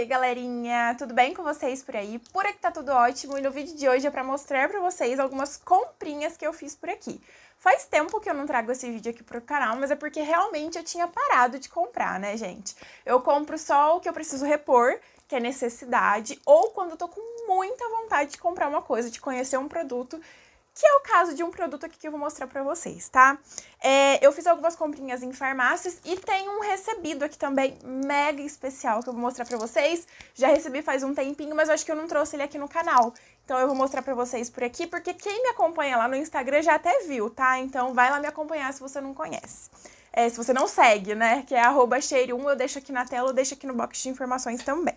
Oi, galerinha! Tudo bem com vocês por aí? Por aqui tá tudo ótimo e no vídeo de hoje é para mostrar para vocês algumas comprinhas que eu fiz por aqui. Faz tempo que eu não trago esse vídeo aqui pro canal, mas é porque realmente eu tinha parado de comprar, né, gente? Eu compro só o que eu preciso repor, que é necessidade, ou quando eu tô com muita vontade de comprar uma coisa, de conhecer um produto que é o caso de um produto aqui que eu vou mostrar pra vocês, tá? É, eu fiz algumas comprinhas em farmácias e tem um recebido aqui também mega especial que eu vou mostrar pra vocês. Já recebi faz um tempinho, mas eu acho que eu não trouxe ele aqui no canal. Então eu vou mostrar pra vocês por aqui, porque quem me acompanha lá no Instagram já até viu, tá? Então vai lá me acompanhar se você não conhece. É, se você não segue, né? Que é arroba 1 eu deixo aqui na tela, eu deixo aqui no box de informações também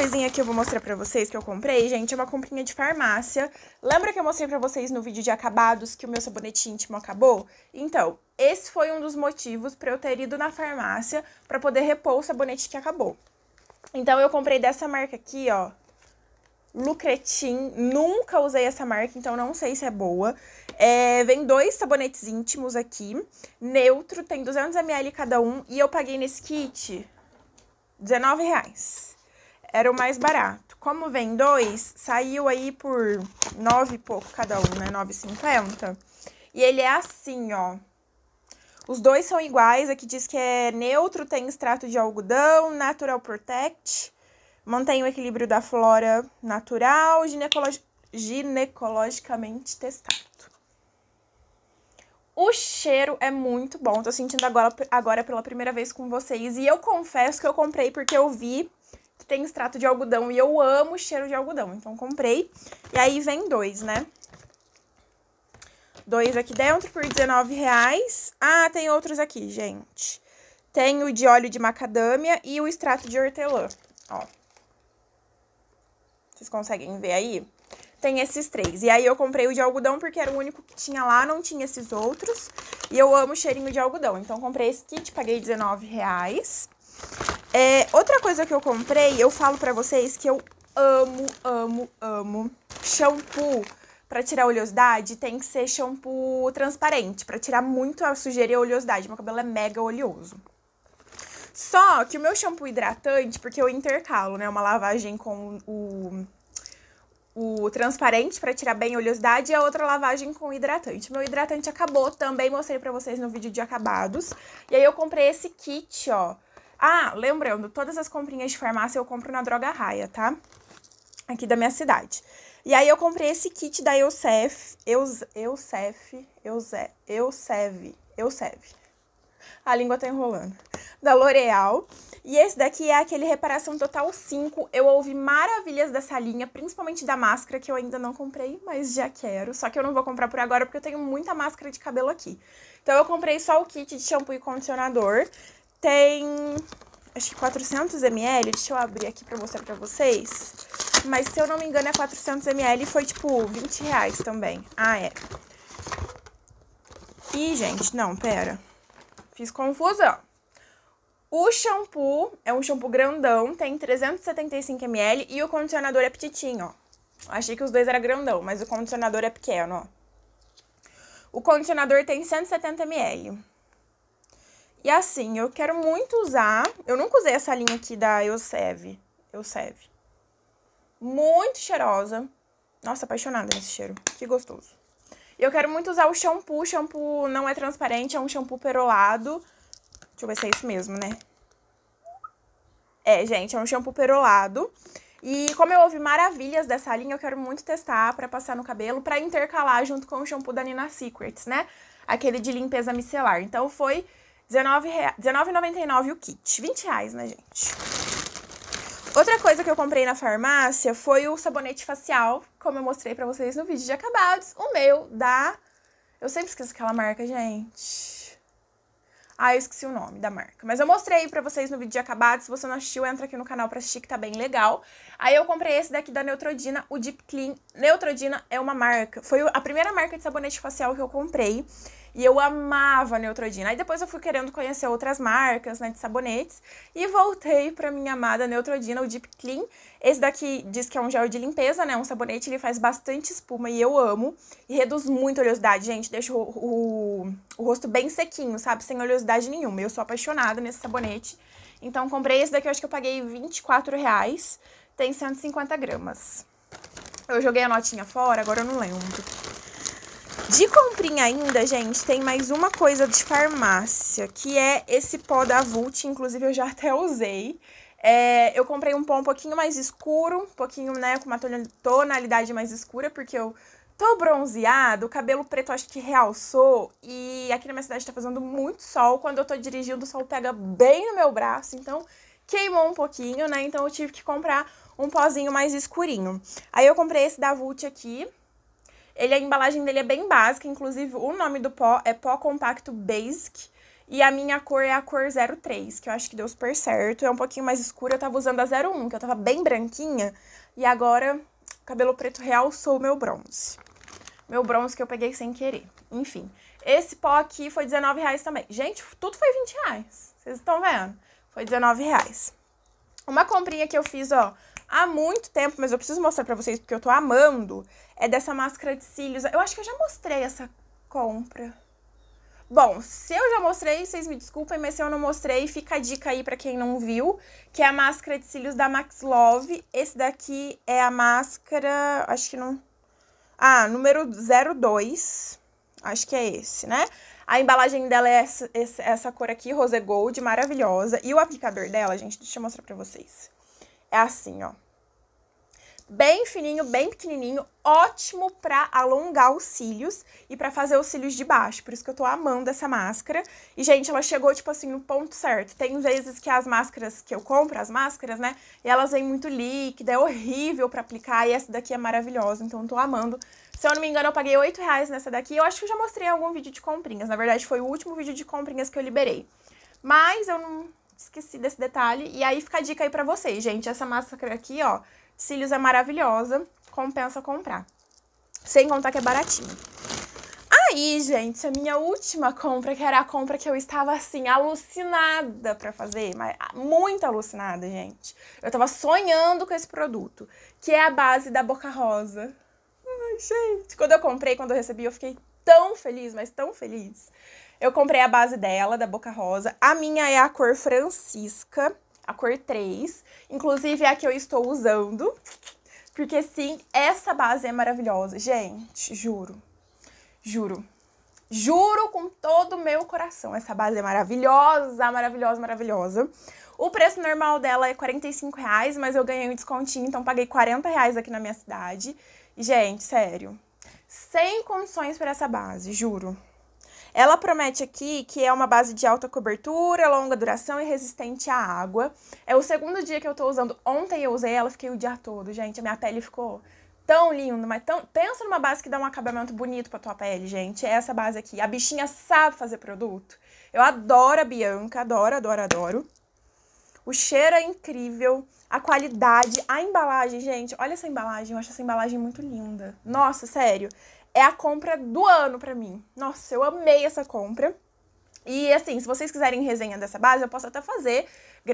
coisinha que eu vou mostrar pra vocês que eu comprei, gente, é uma comprinha de farmácia. Lembra que eu mostrei pra vocês no vídeo de acabados que o meu sabonete íntimo acabou? Então, esse foi um dos motivos pra eu ter ido na farmácia pra poder repor o sabonete que acabou. Então, eu comprei dessa marca aqui, ó, Lucretin, nunca usei essa marca, então não sei se é boa. É, vem dois sabonetes íntimos aqui, neutro, tem 200ml cada um, e eu paguei nesse kit R$19,00 era o mais barato. Como vem dois, saiu aí por nove e pouco cada um, né? 9,50. E ele é assim, ó. Os dois são iguais, aqui diz que é neutro, tem extrato de algodão, natural protect, mantém o equilíbrio da flora natural, ginecologi ginecologicamente testado. O cheiro é muito bom, tô sentindo agora, agora pela primeira vez com vocês, e eu confesso que eu comprei porque eu vi que tem extrato de algodão e eu amo o cheiro de algodão, então comprei. E aí vem dois, né? Dois aqui dentro por R$19,00. Ah, tem outros aqui, gente. Tem o de óleo de macadâmia e o extrato de hortelã, ó. Vocês conseguem ver aí? tem esses três. E aí eu comprei o de algodão porque era o único que tinha lá, não tinha esses outros. E eu amo o cheirinho de algodão. Então comprei esse kit, paguei 19 reais. É, outra coisa que eu comprei, eu falo pra vocês que eu amo, amo, amo shampoo. Pra tirar oleosidade, tem que ser shampoo transparente, para tirar muito a sujeira e a oleosidade. Meu cabelo é mega oleoso. Só que o meu shampoo hidratante, porque eu intercalo, né? Uma lavagem com o, o transparente para tirar bem a oleosidade e a outra lavagem com hidratante. Meu hidratante acabou, também mostrei pra vocês no vídeo de acabados. E aí eu comprei esse kit, ó. Ah, lembrando, todas as comprinhas de farmácia eu compro na Droga Raia, tá? Aqui da minha cidade. E aí eu comprei esse kit da Eusef, Eus, Eusef, Eusef, Euseve, A língua tá enrolando. Da L'Oreal. E esse daqui é aquele Reparação Total 5. Eu ouvi maravilhas dessa linha, principalmente da máscara, que eu ainda não comprei, mas já quero. Só que eu não vou comprar por agora, porque eu tenho muita máscara de cabelo aqui. Então eu comprei só o kit de shampoo e condicionador. Tem acho que 400 ml, deixa eu abrir aqui pra mostrar pra vocês. Mas se eu não me engano é 400 ml foi tipo 20 reais também. Ah, é. E, gente, não, pera. Fiz confusão. O shampoo é um shampoo grandão, tem 375 ml e o condicionador é petitinho, ó. Achei que os dois eram grandão, mas o condicionador é pequeno, ó. O condicionador tem 170 ml. E assim, eu quero muito usar. Eu nunca usei essa linha aqui da Euseve. Euseve. Muito cheirosa. Nossa, apaixonada nesse cheiro. Que gostoso. Eu quero muito usar o shampoo. O shampoo não é transparente, é um shampoo perolado. Deixa eu ver se é isso mesmo, né? É, gente, é um shampoo perolado. E como eu ouvi maravilhas dessa linha, eu quero muito testar para passar no cabelo, para intercalar junto com o shampoo da Nina Secrets, né? Aquele de limpeza micelar. Então foi R$19,99 o kit. R$20,00, reais, né, gente? Outra coisa que eu comprei na farmácia foi o sabonete facial, como eu mostrei pra vocês no vídeo de acabados. O meu da... Eu sempre esqueço aquela marca, gente. Ah, eu esqueci o nome da marca. Mas eu mostrei pra vocês no vídeo de acabados. Se você não assistiu, entra aqui no canal pra assistir, que tá bem legal. Aí eu comprei esse daqui da Neutrodina, o Deep Clean. Neutrodina é uma marca. Foi a primeira marca de sabonete facial que eu comprei. E eu amava a Neutrodina. Aí depois eu fui querendo conhecer outras marcas, né, de sabonetes. E voltei pra minha amada Neutrodina, o Deep Clean. Esse daqui diz que é um gel de limpeza, né, um sabonete. Ele faz bastante espuma e eu amo. E reduz muito a oleosidade, gente. Deixa o, o, o rosto bem sequinho, sabe? Sem oleosidade nenhuma. Eu sou apaixonada nesse sabonete. Então comprei esse daqui, eu acho que eu paguei 24 reais. Tem 150 gramas. Eu joguei a notinha fora, agora eu não lembro. De comprinha ainda, gente, tem mais uma coisa de farmácia, que é esse pó da Vult, inclusive eu já até usei. É, eu comprei um pó um pouquinho mais escuro, um pouquinho, né, com uma tonalidade mais escura, porque eu tô bronzeado, o cabelo preto acho que realçou, e aqui na minha cidade tá fazendo muito sol, quando eu tô dirigindo o sol pega bem no meu braço, então queimou um pouquinho, né, então eu tive que comprar um pozinho mais escurinho. Aí eu comprei esse da Vult aqui, ele, a embalagem dele é bem básica, inclusive o nome do pó é Pó Compacto Basic. E a minha cor é a cor 03, que eu acho que deu super certo. É um pouquinho mais escura, eu tava usando a 01, que eu tava bem branquinha. E agora, o cabelo preto realçou o meu bronze. Meu bronze que eu peguei sem querer. Enfim, esse pó aqui foi 19 reais também. Gente, tudo foi 20 reais. Vocês estão vendo? Foi 19 reais. Uma comprinha que eu fiz, ó, há muito tempo, mas eu preciso mostrar para vocês porque eu tô amando, é dessa máscara de cílios. Eu acho que eu já mostrei essa compra. Bom, se eu já mostrei, vocês me desculpem, mas se eu não mostrei, fica a dica aí para quem não viu, que é a máscara de cílios da Max Love. Esse daqui é a máscara, acho que não... Ah, número 02, acho que é esse, né? A embalagem dela é essa, essa cor aqui, rose gold, maravilhosa. E o aplicador dela, gente, deixa eu mostrar pra vocês é assim, ó. Bem fininho, bem pequenininho, ótimo para alongar os cílios e para fazer os cílios de baixo. Por isso que eu tô amando essa máscara. E, gente, ela chegou, tipo assim, no ponto certo. Tem vezes que as máscaras que eu compro, as máscaras, né, e elas vêm muito líquida, é horrível para aplicar. E essa daqui é maravilhosa, então eu tô amando. Se eu não me engano, eu paguei 8 reais nessa daqui. Eu acho que eu já mostrei em algum vídeo de comprinhas. Na verdade, foi o último vídeo de comprinhas que eu liberei. Mas eu não, esqueci desse detalhe. E aí fica a dica aí pra vocês, gente. Essa máscara aqui, ó, cílios é maravilhosa, compensa comprar. Sem contar que é baratinho. Aí, gente, a minha última compra, que era a compra que eu estava assim, alucinada para fazer, mas ah, muito alucinada, gente. Eu tava sonhando com esse produto, que é a base da Boca Rosa. Ai, gente, quando eu comprei, quando eu recebi, eu fiquei tão feliz, mas tão feliz. Eu comprei a base dela, da Boca Rosa. A minha é a cor Francisca, a cor 3. Inclusive é a que eu estou usando. Porque sim, essa base é maravilhosa. Gente, juro. Juro. Juro com todo o meu coração. Essa base é maravilhosa, maravilhosa, maravilhosa. O preço normal dela é R$45,00, reais, mas eu ganhei um descontinho, então paguei R$40,00 reais aqui na minha cidade. Gente, sério. Sem condições para essa base, juro. Ela promete aqui que é uma base de alta cobertura, longa duração e resistente à água. É o segundo dia que eu tô usando. Ontem eu usei ela, fiquei o dia todo, gente. A minha pele ficou tão linda, mas tão... Pensa numa base que dá um acabamento bonito pra tua pele, gente. É essa base aqui. A bichinha sabe fazer produto. Eu adoro a Bianca, adoro, adoro, adoro. O cheiro é incrível, a qualidade, a embalagem, gente. Olha essa embalagem, eu acho essa embalagem muito linda. Nossa, sério é a compra do ano para mim. Nossa, eu amei essa compra. E assim, se vocês quiserem resenha dessa base, eu posso até fazer,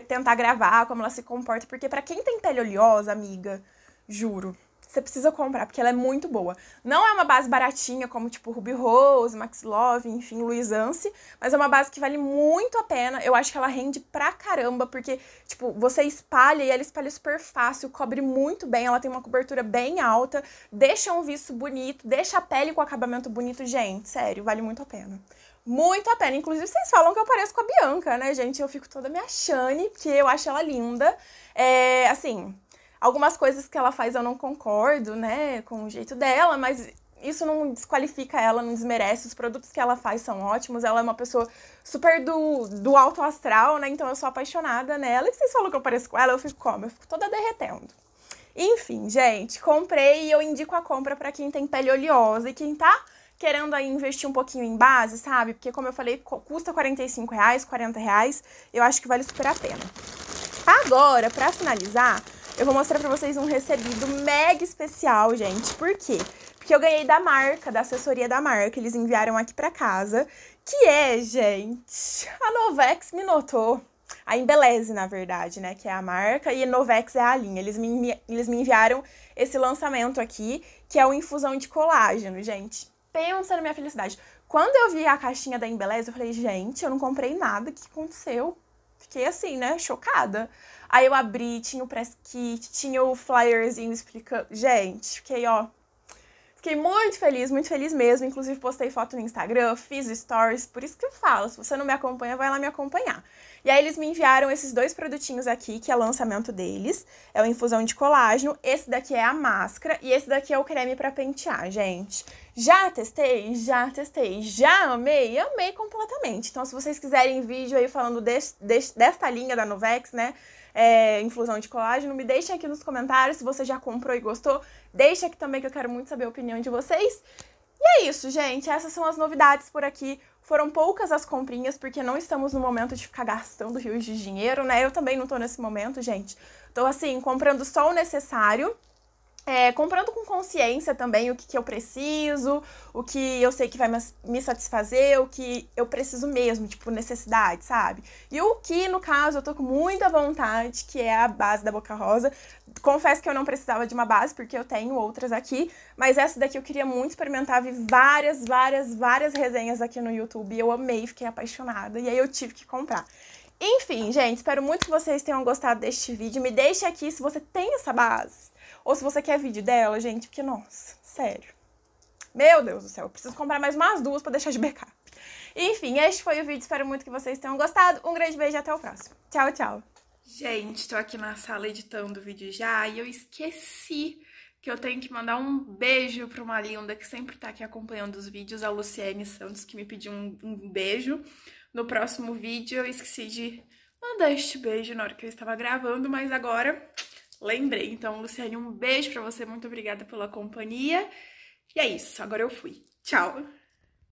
tentar gravar como ela se comporta, porque para quem tem pele oleosa, amiga, juro, você precisa comprar, porque ela é muito boa. Não é uma base baratinha, como tipo Ruby Rose, Max Love, enfim, Luiz Anse, mas é uma base que vale muito a pena. Eu acho que ela rende pra caramba, porque, tipo, você espalha e ela espalha super fácil, cobre muito bem, ela tem uma cobertura bem alta, deixa um viço bonito, deixa a pele com acabamento bonito. Gente, sério, vale muito a pena muito a pena. Inclusive, vocês falam que eu pareço com a Bianca, né, gente? Eu fico toda me achando, porque eu acho ela linda. É, assim, Algumas coisas que ela faz eu não concordo, né, com o jeito dela, mas isso não desqualifica ela, não desmerece. Os produtos que ela faz são ótimos. Ela é uma pessoa super do, do alto astral, né? Então eu sou apaixonada nela. E vocês falam que eu pareço com ela, eu fico como? Eu fico toda derretendo. Enfim, gente, comprei e eu indico a compra para quem tem pele oleosa e quem tá querendo aí investir um pouquinho em base, sabe? Porque como eu falei, custa 45 reais, 40 reais. Eu acho que vale super a pena. Agora, para finalizar, eu vou mostrar pra vocês um recebido mega especial, gente. Por quê? Porque eu ganhei da marca, da assessoria da marca. Eles enviaram aqui pra casa. Que é, gente, a Novex me notou. A Embeleze, na verdade, né? Que é a marca. E Novex é a linha. Eles me, eles me enviaram esse lançamento aqui, que é o Infusão de Colágeno, gente. Pensa na minha felicidade. Quando eu vi a caixinha da Embeleze, eu falei, gente, eu não comprei nada. O que aconteceu? Fiquei assim, né? Chocada. Aí eu abri, tinha o press kit, tinha o flyerzinho explicando. Gente, fiquei, ó. Fiquei muito feliz, muito feliz mesmo. Inclusive, postei foto no Instagram, fiz stories. Por isso que eu falo, se você não me acompanha, vai lá me acompanhar. E aí, eles me enviaram esses dois produtinhos aqui, que é o lançamento deles. É o infusão de colágeno. Esse daqui é a máscara. E esse daqui é o creme para pentear, gente. Já testei? Já testei. Já amei? Amei completamente. Então, se vocês quiserem vídeo aí falando desta linha da Novex, né? É, infusão de colágeno, me deixem aqui nos comentários se você já comprou e gostou. Deixa aqui também que eu quero muito saber a opinião de vocês. E é isso, gente. Essas são as novidades por aqui. Foram poucas as comprinhas, porque não estamos no momento de ficar gastando rios de dinheiro, né? Eu também não tô nesse momento, gente. Tô, assim, comprando só o necessário é, comprando com consciência também o que, que eu preciso, o que eu sei que vai me satisfazer, o que eu preciso mesmo, tipo, necessidade, sabe? E o que, no caso, eu tô com muita vontade, que é a base da Boca Rosa. Confesso que eu não precisava de uma base, porque eu tenho outras aqui, mas essa daqui eu queria muito experimentar. Vi várias, várias, várias resenhas aqui no YouTube. Eu amei, fiquei apaixonada, e aí eu tive que comprar. Enfim, gente, espero muito que vocês tenham gostado deste vídeo. Me deixe aqui se você tem essa base ou se você quer vídeo dela, gente, porque, nossa, sério. Meu Deus do céu, preciso comprar mais umas duas para deixar de becar Enfim, este foi o vídeo. Espero muito que vocês tenham gostado. Um grande beijo e até o próximo. Tchau, tchau. Gente, tô aqui na sala editando o vídeo já e eu esqueci que eu tenho que mandar um beijo para uma linda que sempre tá aqui acompanhando os vídeos, a Luciene Santos, que me pediu um, um beijo. No próximo vídeo eu esqueci de mandar este beijo na hora que eu estava gravando, mas agora Lembrei, então, Luciane, um beijo para você, muito obrigada pela companhia. E é isso, agora eu fui. Tchau!